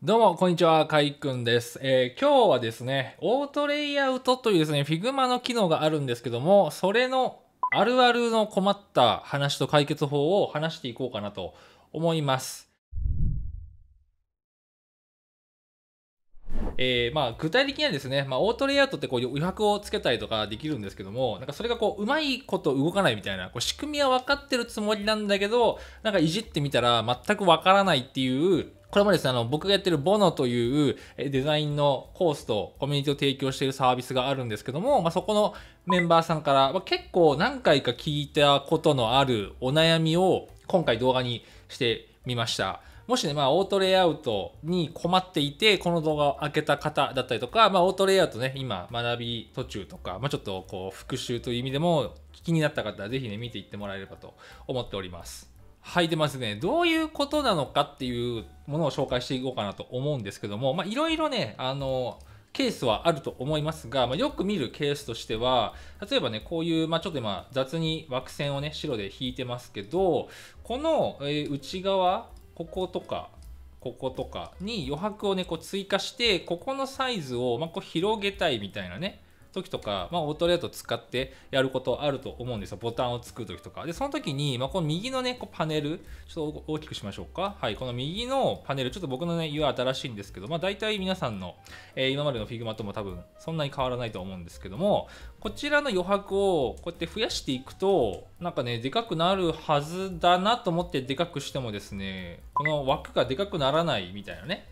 どうも、こんにちは。かいくんです、えー、今日はですね、オートレイアウトというですね、f i g の機能があるんですけども、それのあるあるの困った話と解決法を話していこうかなと思います。えー、まあ具体的にはですね、まあ、オートレイアウトってこう余白をつけたりとかできるんですけども、なんかそれがこう、うまいこと動かないみたいな、こう仕組みは分かってるつもりなんだけど、なんかいじってみたら全く分からないっていう、これもですね、あの、僕がやってるボノというデザインのコースとコミュニティを提供しているサービスがあるんですけども、まあ、そこのメンバーさんから、まあ、結構何回か聞いたことのあるお悩みを今回動画にしてみました。もしね、まあ、オートレイアウトに困っていて、この動画を開けた方だったりとか、まあ、オートレイアウトね、今、学び途中とか、まあ、ちょっとこう、復習という意味でも、気になった方は、ぜひね、見ていってもらえればと思っております。履いてますねどういうことなのかっていうものを紹介していこうかなと思うんですけどもいろいろねあのケースはあると思いますが、まあ、よく見るケースとしては例えばねこういう、まあ、ちょっと今雑に枠線をね白で引いてますけどこの、え内側こことかこことかに余白をねこう追加してここのサイズを、まこう広げたいみたいなね時とか、まあ、オートレート使ってやることあると思うんですよ。ボタンを作く時とか。で、その時に、まあ、この右のね、こうパネル、ちょっと大きくしましょうか。はい、この右のパネル、ちょっと僕のね、言う新しいんですけど、まあ、大体皆さんの、えー、今までの Figma とも多分、そんなに変わらないと思うんですけども、こちらの余白をこうやって増やしていくと、なんかね、でかくなるはずだなと思ってでかくしてもですね、この枠がでかくならないみたいなね、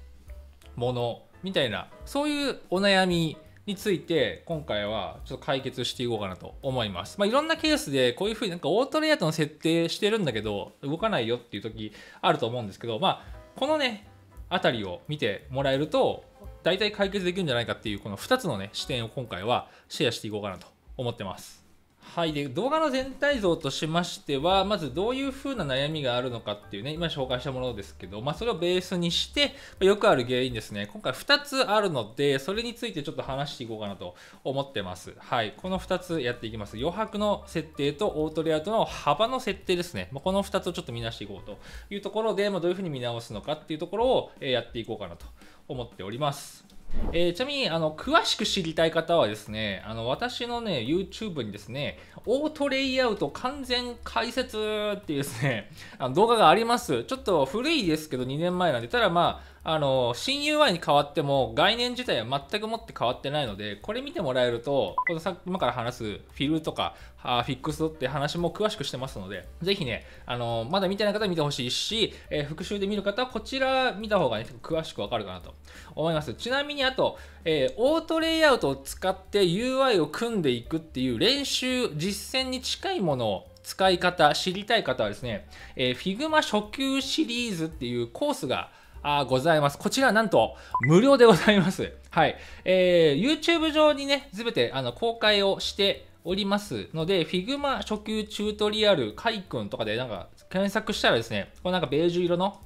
ものみたいなそういうお悩みについて今回はちょっと解決していこうかなと思います。まあ、いろんなケースでこういうふうになんかオートレイアウトの設定してるんだけど動かないよっていう時あると思うんですけど、まあ、このね辺りを見てもらえると大体解決できるんじゃないかっていうこの2つのね視点を今回はシェアしていこうかなと思ってます。はいで動画の全体像としましてはまずどういうふうな悩みがあるのかっていうね今紹介したものですけど、まあ、それをベースにしてよくある原因ですね今回2つあるのでそれについてちょっと話していこうかなと思ってますはいこの2つやっていきます余白の設定とオートレイアウトの幅の設定ですねこの2つをちょっと見直していこうというところで、まあ、どういうふうに見直すのかっていうところをやっていこうかなと思っておりますえー、ちなみにあの詳しく知りたい方はですねあの私のね YouTube にですねオートレイアウト完全解説っていうですねあの動画がありますちょっと古いですけど2年前なんでただまああの、新 UI に変わっても概念自体は全くもって変わってないので、これ見てもらえると、このさ今から話すフィルとか、フィックスドって話も詳しくしてますので、ぜひね、あの、まだ見てない方は見てほしいし、えー、復習で見る方はこちら見た方がね、詳しくわかるかなと思います。ちなみにあと、えー、オートレイアウトを使って UI を組んでいくっていう練習、実践に近いものを使い方、知りたい方はですね、えー、Figma 初級シリーズっていうコースがあございます。こちらなんと無料でございます。はい。えー、YouTube 上にね、すべてあの公開をしておりますので、Figma 初級チュートリアル、カイ君とかでなんか検索したらですね、このなんかベージュ色の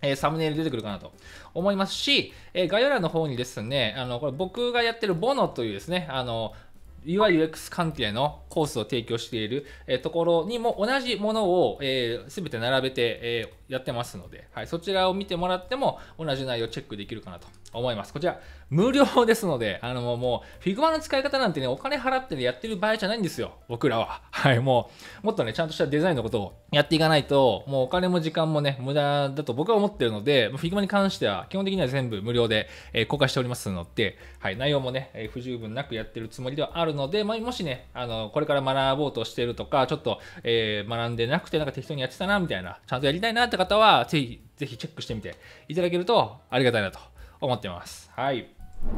えサムネイル出てくるかなと思いますし、えー、概要欄の方にですね、あの、これ僕がやってるボノというですね、あの、UIUX 関係のコースを提供している、えところにも同じものをすべ、えー、て並べて、えーやってますので、はい、そちらを見てもらっても同じ内容チェックできるかなと思います。こちら、無料ですので、あのもう、フィグマの使い方なんてね、お金払ってね、やってる場合じゃないんですよ、僕らは。はい、もう、もっとね、ちゃんとしたデザインのことをやっていかないと、もうお金も時間もね、無駄だと僕は思ってるので、フィグマに関しては基本的には全部無料で、えー、公開しておりますので、はい、内容もね、えー、不十分なくやってるつもりではあるので、まあ、もしね、あの、これから学ぼうとしてるとか、ちょっと、えー、学んでなくて、なんか適当にやってたな、みたいな、ちゃんとやりたいなって方は、ぜひ、ぜひチェックしてみていただけるとありがたいなと思ってます。はい。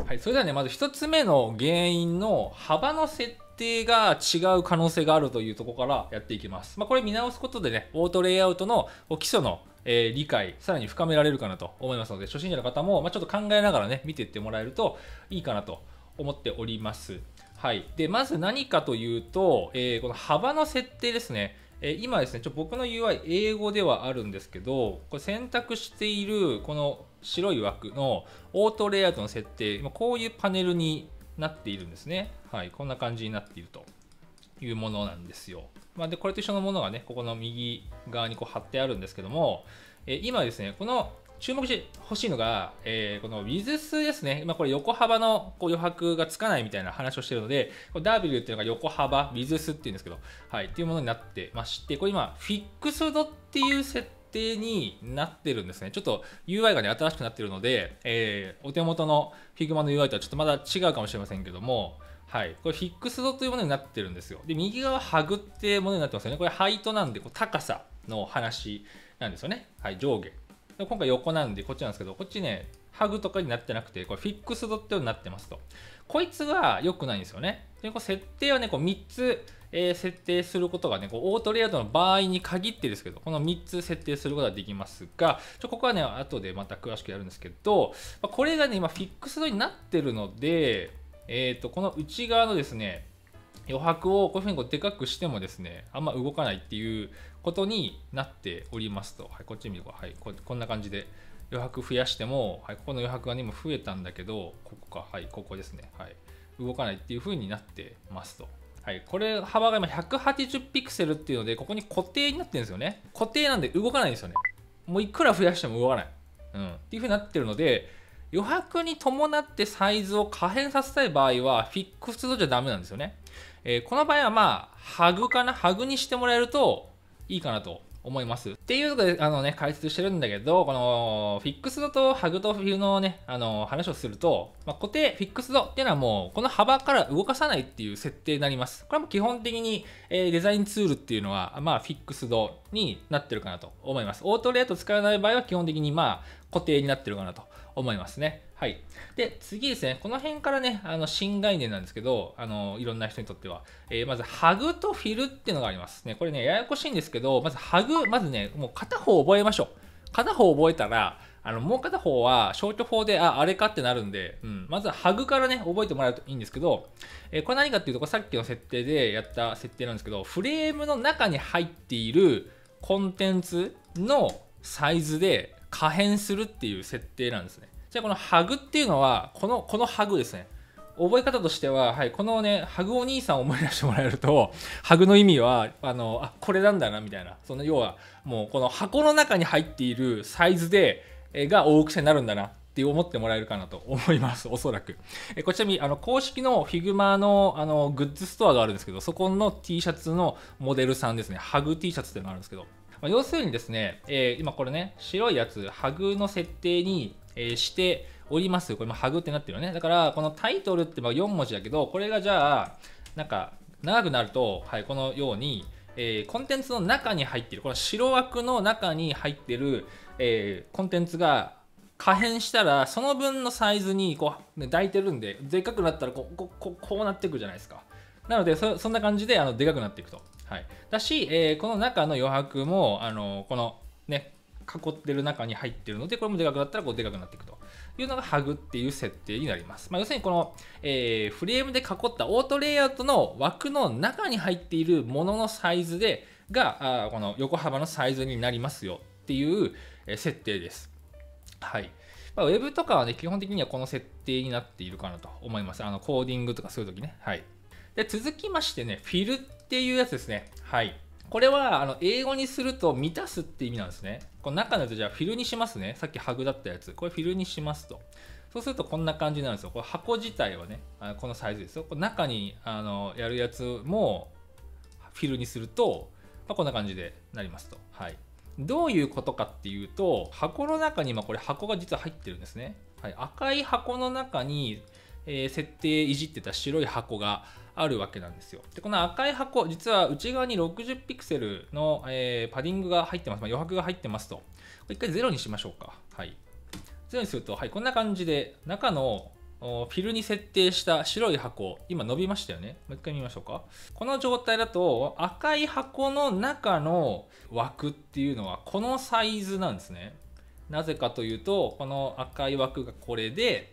はい、それではね、まず1つ目の原因の幅の設定が違う可能性があるというところからやっていきます。まあ、これ見直すことでね、オートレイアウトの基礎のえー、理解、さらに深められるかなと思いますので、初心者の方も、まあ、ちょっと考えながらね、見ていってもらえるといいかなと思っております。はい。で、まず何かというと、えー、この幅の設定ですね。え今ですねちょ僕の UI 英語ではあるんですけどこれ選択しているこの白い枠のオートレイアウトの設定こういうパネルになっているんですねはいこんな感じになっているというものなんですよ、まあ、でこれと一緒のものがねここの右側にこう貼ってあるんですけども、え今ですねこの注目してほしいのが、えー、このウィズスですね。まこれ横幅のこう余白がつかないみたいな話をしてるので、W っていうのが横幅、ウィズスっていうんですけど、はい、っていうものになってまして、これ今、フィックスドっていう設定になってるんですね。ちょっと UI がね、新しくなってるので、えー、お手元の Figma の UI とはちょっとまだ違うかもしれませんけども、はい。これ、フィックスドというものになってるんですよ。で、右側、ハグってものになってますよね。これ、ハイトなんで、こう高さの話なんですよね。はい、上下。で今回横なんでこっちなんですけどこっちねハグとかになってなくてこれフィックスドってようになってますとこいつが良くないんですよねでこう設定はねこう3つ、えー、設定することがねこうオートレイアウトの場合に限ってですけどこの3つ設定することができますがちょここはね後でまた詳しくやるんですけどこれがね今フィックスドになってるのでえーと、とこの内側のですね余白をこういうふうにこうでかくしてもですねあんま動かないっていうことになっておりますと、はい、こっち見てはいこ、こんな感じで余白増やしても、はい、ここの余白が、ね、今増えたんだけど、ここか、はい、ここですね、はい、動かないっていう風になってますと。はい、これ幅が今180ピクセルっていうので、ここに固定になってるんですよね。固定なんで動かないんですよね。もういくら増やしても動かない。うん、っていう風になってるので、余白に伴ってサイズを可変させたい場合は、フィックスじゃダメなんですよね。えー、この場合はまあ、ハグかなハグにしてもらえると、いいかなと思います。っていうので、あのね、解説してるんだけど、この、フィックスドとハグとフィルのね、あの、話をすると、まあ、固定、フィックスドっていうのはもう、この幅から動かさないっていう設定になります。これも基本的に、えー、デザインツールっていうのは、まあ、フィックスドになってるかなと思います。オートレート使わない場合は基本的に、まあ、固定になってるかなと思いますね。はい。で、次ですね、この辺からね、あの新概念なんですけど、あのいろんな人にとっては、えー、まずハグとフィルっていうのがありますね。これね、ややこしいんですけど、まずハグ、まずね、もう片方覚えましょう。片方覚えたら、あの、もう片方は消去法で、あ、あれかってなるんで、うん、まずはハグからね、覚えてもらうといいんですけど、えー、これ何かっていうと、これさっきの設定でやった設定なんですけど、フレームの中に入っているコンテンツのサイズで可変するっていう設定なんですね。じゃあこのハグっていうのは、この、このハグですね。覚え方としては、はい、このね、ハグお兄さんを思い出してもらえると、ハグの意味は、あの、あ、これなんだな、みたいな。その、要は、もう、この箱の中に入っているサイズで、えが大きさになるんだな、って思ってもらえるかなと 思います、おそらく。えこちらにあの公式の Figma のあのグッズストアがあるんですけど、そこの T シャツのモデルさんですね、ハグ T シャツっていうのがあるんですけど、まあ、要するにですね、えー、今これね、白いやつ、ハグの設定に、えー、しております。これもハグってなってるよね。だから、このタイトルってまあ4文字だけど、これがじゃあ、なんか、長くなると、はい、このように、えー、コンテンツの中に入ってる、この白枠の中に入ってる、えー、コンテンツが可変したら、その分のサイズにこう、ね、抱いてるんで、でかくなったらこうこうこうなっていくじゃないですか。なのでそ、そんな感じであのでかくなっていくと。はい、だし、えー、この中の余白も、あのこのね、囲ってる中に入ってるので、これもでかくなったらこうでかくなっていくというのがハグっていう設定になります。まあ、要するにこの、えー、フレームで囲ったオートレイアウトの枠の中に入っているもののサイズでがあこの横幅のサイズになりますよっていう設定です。はい。まあ、ウェブとかはね、基本的にはこの設定になっているかなと思います。あの、コーディングとかするときね。はい。で、続きましてね、フィルっていうやつですね。はい。これはあの英語にすると満たすって意味なんですね。この中のやつじゃあフィルにしますね。さっきハグだったやつ。これフィルにしますと。そうするとこんな感じになるんですよ。これ箱自体はね、あこのサイズですよ。こ中にあのやるやつもフィルにすると、まあ、こんな感じでなりますと。はい。どういうことかっていうと、箱の中に今これ箱が実は入ってるんですね。はい、赤い箱の中に、えー、設定いじってた白い箱があるわけなんですよ。で、この赤い箱、実は内側に60ピクセルの、えー、パディングが入ってます。まあ、余白が入ってますと。これ一回0にしましょうか。はい。0にすると、はい、こんな感じで、中のフィルに設定した白い箱、今伸びましたよね。もう一回見ましょうか。この状態だと、赤い箱の中の枠っていうのは、このサイズなんですね。なぜかというと、この赤い枠がこれで、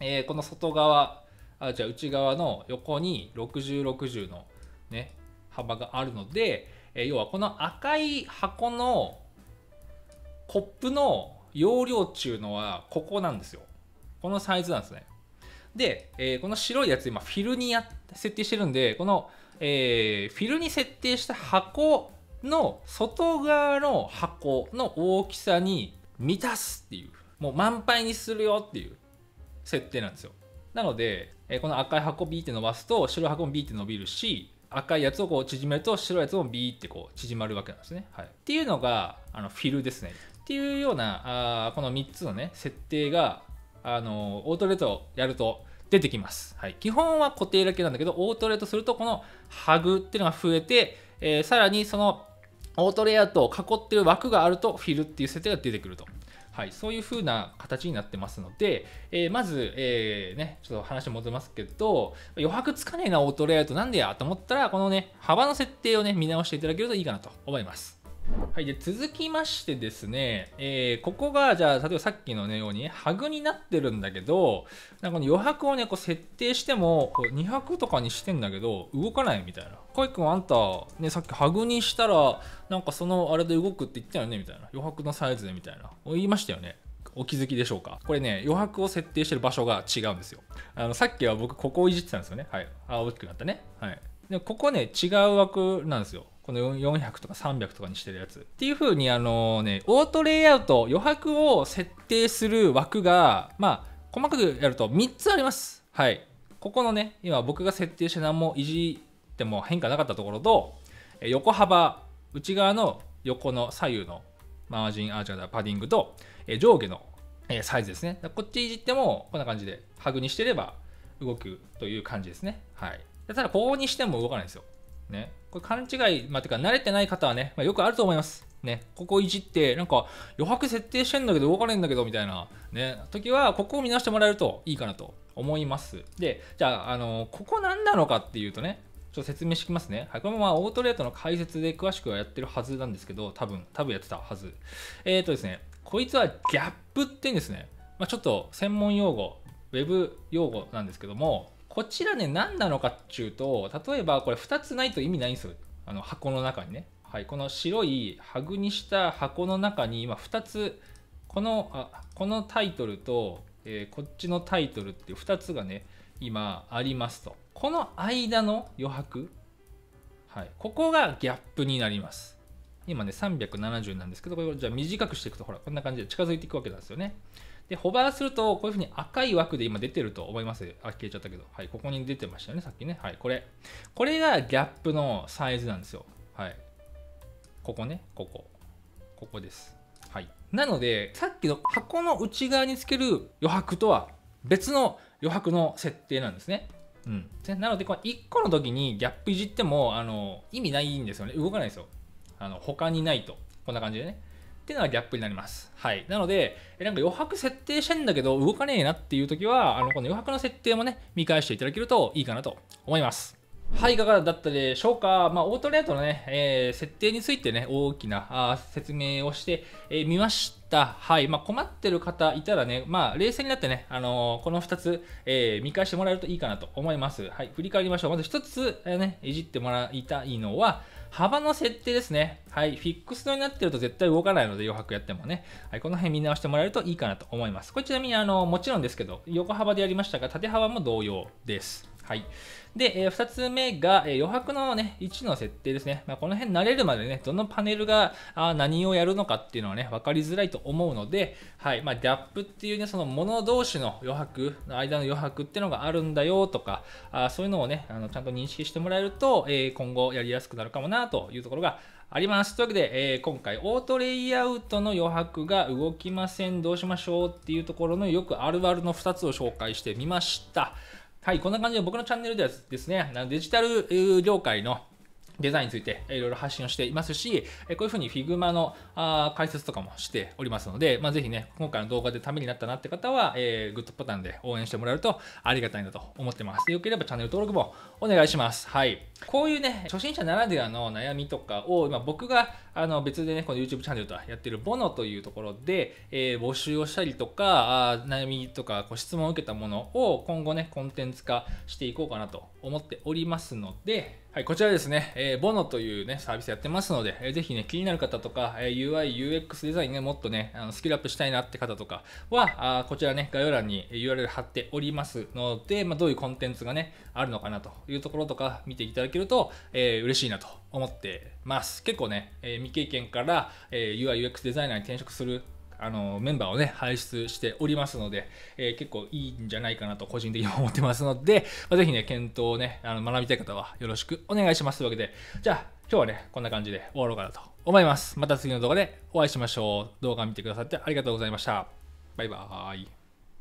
えー、この外側あじゃあ内側の横に6060のね幅があるので、え要はこの赤い箱のコップの容量っていうのはここなんですよこのサイズなんですねで、えー、この白いやつ今フィルにや設定してるんでこの、えー、フィルに設定した箱の外側の箱の大きさに満たすっていうもう満杯にするよっていう設定なんですよなので、えー、この赤い箱 B って伸ばすと白い箱も B って伸びるし赤いやつをこう縮めると白いやつもビーってこう縮まるわけなんですね。はい、っていうのがあのフィルですね。っていうようなあこの3つのね設定があのオートレートやると出てきます、はい。基本は固定だけなんだけどオートレートするとこのハグっていうのが増えて、えー、さらにそのオートレイアウトを囲ってる枠があるとフィルっていう設定が出てくると。はい、そういう風な形になってますので、えー、まず、えー、ね、ちょっと話戻りますけど、余白つかねえな、オートレイアウトなんでやと思ったら、このね、幅の設定をね、見直していただけるといいかなと思います。はい、で続きましてですね、えー、ここがじゃあ例えばさっきの、ね、ように、ハグになってるんだけどなんかこの余白をねこう設定してもこう2拍とかにしてんだけど動かないみたいな。かいくんあんた、ね、さっきハグにしたらなんかそのあれで動くって言ったよねみたいな余白のサイズでみたいな言いましたよね。お気づきでしょうかこれね余白を設定してる場所が違うんですよあのさっきは僕ここをいじってたんですよねはい青くなったねはいでここね違う枠なんですよこの400とか300とかにしてるやつ。っていう風にあのね、オートレイアウト、余白を設定する枠が、まあ、細かくやると3つあります。はい。ここのね、今僕が設定して何もいじっても変化なかったところと、横幅、内側の横の左右のマージン、アーチャーパディングと、上下のサイズですね。こっちいじっても、こんな感じで、ハグにしてれば動くという感じですね。はい。ただ、ここにしても動かないんですよ。ね、これ勘違い、まあ、てか慣れてない方はね、まあ、よくあると思います。ね、ここいじって、なんか余白設定してんだけど動かないんだけどみたいな、ね、時は、ここを見直してもらえるといいかなと思います。で、じゃあ、あのここ何なのかっていうとね、ちょっと説明してきますね。はい、これもまオートレートの解説で詳しくはやってるはずなんですけど、多分、多分やってたはず。えっ、ー、とですね、こいつはギャップって言うんですね。まあ、ちょっと専門用語、ウェブ用語なんですけども、こちらね、何なのかっていうと、例えばこれ2つないと意味ないんですよ。あの箱の中にね。はい、この白いハグにした箱の中に今2つ、この、あこのタイトルと、えー、こっちのタイトルっていう2つがね、今ありますと。この間の余白、はい、ここがギャップになります。今ね、370なんですけど、これじゃあ短くしていくと、ほら、こんな感じで近づいていくわけなんですよね。で、ホバーすると、こういうふうに赤い枠で今出てると思います。あ、消えちゃったけど。はい、ここに出てましたよね、さっきね。はい、これ。これがギャップのサイズなんですよ。はい。ここね、ここ。ここです。はい。なので、さっきの箱の内側につける余白とは別の余白の設定なんですね。うん、なので、この1個の時にギャップいじってもあの意味ないんですよね。動かないですよ。あの他にないと。こんな感じでね。ていうのがギャップになります。はい。なので、なんか余白設定してんだけど動かねえなっていう時は、あの、この余白の設定もね、見返していただけるといいかなと思います。はい、いかがだったでしょうか。まあ、オートレートのね、えー、設定についてね、大きなあ説明をしてみ、えー、見ました。はい。まあ、困ってる方いたらね、まあ、冷静になってね、あのー、この2つ、えー、見返してもらえるといいかなと思います。はい。振り返りましょう。まず1つ、えね、いじってもらいたいのは、幅の設定ですね。はい。フィックスドになってると絶対動かないので、余白やってもね。はい。この辺見直してもらえるといいかなと思います。これちなみに、あの、もちろんですけど、横幅でやりましたが、縦幅も同様です。はい。で、えー、2つ目が、えー、余白の、ね、位置の設定ですね。まあ、この辺慣れるまでね、どのパネルがあ何をやるのかっていうのはね、分かりづらいと思うので、はいまあ、ギャップっていうね、その物同士の余白、間の余白っていうのがあるんだよとか、あそういうのをね、あのちゃんと認識してもらえると、えー、今後やりやすくなるかもなというところがあります。というわけで、えー、今回オートレイアウトの余白が動きません、どうしましょうっていうところのよくあるあるの2つを紹介してみました。はい、こんな感じで僕のチャンネルではですね、デジタル業界のデザインについていろいろ発信をしていますし、こういうふうに Figma の解説とかもしておりますので、まあ、ぜひね、今回の動画でためになったなって方は、えー、グッドボタンで応援してもらえるとありがたいなと思ってます。でよければチャンネル登録もお願いします。はい。こういうね、初心者ならではの悩みとかを、今僕があの別でね、この YouTube チャンネルとはやってるボノというところで、えー、募集をしたりとか、あ悩みとかこう質問を受けたものを今後ね、コンテンツ化していこうかなと思っておりますので、はい、こちらですね、えー、ボノというね、サービスやってますので、えー、ぜひね、気になる方とか、えー、UI、UX デザインね、もっとね、あのスキルアップしたいなって方とかは、あこちらね、概要欄に URL 貼っておりますので、まあ、どういうコンテンツがね、あるのかなというところとか見ていただけると、えー、嬉しいなと思ってます。結構ね、えー、未経験から、えー、UI、UX デザイナーに転職するあのメンバーをね、輩出しておりますので、えー、結構いいんじゃないかなと個人的に思ってますので、まあ、ぜひね、検討をね、あの学びたい方はよろしくお願いしますというわけで、じゃあ今日はね、こんな感じで終わろうかなと思います。また次の動画でお会いしましょう。動画見てくださってありがとうございました。バイバーイ。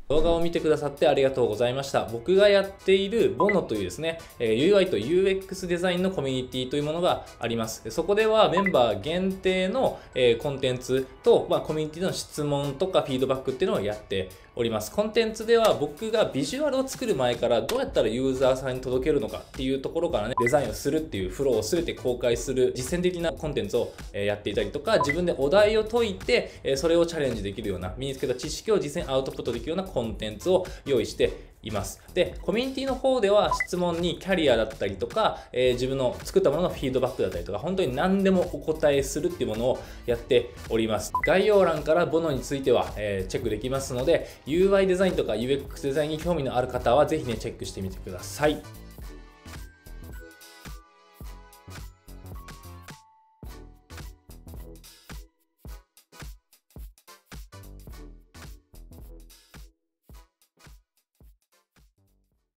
動画を見てくださってありがとうございました。僕がやっている BONO というですね、UI と UX デザインのコミュニティというものがあります。そこではメンバー限定のコンテンツと、まあ、コミュニティの質問とかフィードバックっていうのをやっております。コンテンツでは僕がビジュアルを作る前からどうやったらユーザーさんに届けるのかっていうところからね、デザインをするっていうフローを全て公開する実践的なコンテンツをやっていたりとか、自分でお題を解いて、それをチャレンジできるような、身につけた知識を実践アウトプットできるようなコンテンツを用意しています。で、コミュニティの方では質問にキャリアだったりとか、えー、自分の作ったもののフィードバックだったりとか、本当に何でもお答えするっていうものをやっております。概要欄からボノについては、えー、チェックできますので、UI デザインとか UX デザインに興味のある方は、是非ね、チェックしてみてください。